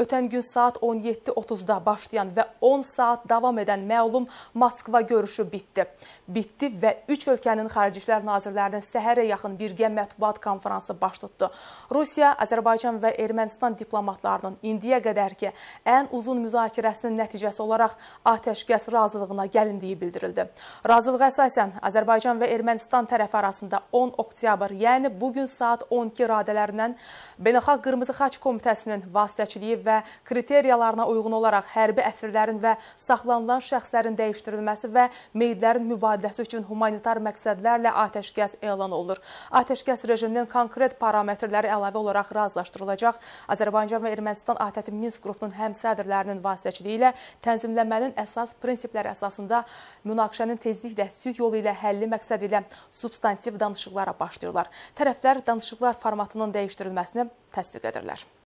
ötən gün saat 17.30-da başlayan və 10 saat davam edən məlum Moskva görüşü bitdi. Bitdi və 3 ölkənin xarici işlər nazirlərinin səhərə yaxın birgə mətbuat konfransı baş tutdu. Rusiya, Azərbaycan və Ermənistan diplomatlarının indiyə qədər ki, ən uzun müzakirəsinin nəticəsi olaraq atəşkəs razılığına gəlindiyi bildirildi. Razılığa əsasən Azərbaycan və Ermənistan tərəfi arasında 10 oktyabr, yəni bugün saat 12 radələrindən Beynəlxalq Qırmızı Xaç Komitəsinin vasitəçiliyi və kriteriyalarına uyğun olaraq hərbi əsirlərin və saxlanılan şəxslərin dəyişdirilməsi və meyidlərin mübadiləsi üçün humanitar məqsədlərlə atəşkəs elan olunur. Atəşkəs rejiminin konkret parametrləri əlavə olaraq razılaşdırılacaq. Azərbaycan və Ermənistan ATƏT Minsk qrupunun həmsədrlərinin vasitəçiliyi ilə tənzimlənmənin əsas prinsipləri əsasında münaqişənin tezliklə sülh yolu ilə həlli məqsədi ilə substantiv danışıqlara başlayırlar. Tərəflər danışıqlar formatının dəyişdirilməsini təsdiq edirlər.